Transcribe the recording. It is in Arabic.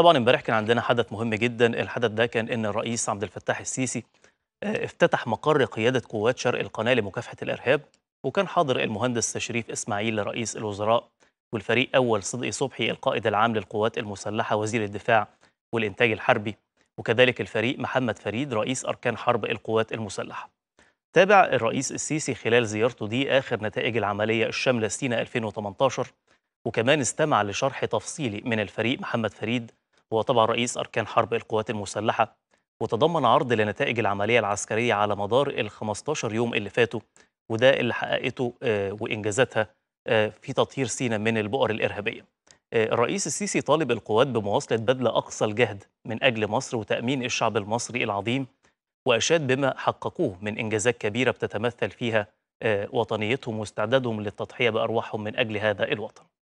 طبعا امبارح كان عندنا حدث مهم جدا الحدث ده كان ان الرئيس عبد الفتاح السيسي آه، افتتح مقر قياده قوات شرق القناه لمكافحه الارهاب وكان حاضر المهندس شريف اسماعيل رئيس الوزراء والفريق اول صدقي صبحي القائد العام للقوات المسلحه وزير الدفاع والانتاج الحربي وكذلك الفريق محمد فريد رئيس اركان حرب القوات المسلحه تابع الرئيس السيسي خلال زيارته دي آخر نتائج العملية الشاملة سينا 2018 وكمان استمع لشرح تفصيلي من الفريق محمد فريد هو طبعا رئيس أركان حرب القوات المسلحة وتضمن عرض لنتائج العملية العسكرية على مدار ال 15 يوم اللي فاتوا وده اللي حققته آه، وإنجازاتها آه، في تطهير سينا من البؤر الإرهابية آه، الرئيس السيسي طالب القوات بمواصلة بذل أقصى الجهد من أجل مصر وتأمين الشعب المصري العظيم وأشاد بما حققوه من إنجازات كبيرة بتتمثل فيها وطنيتهم واستعدادهم للتضحية بأرواحهم من أجل هذا الوطن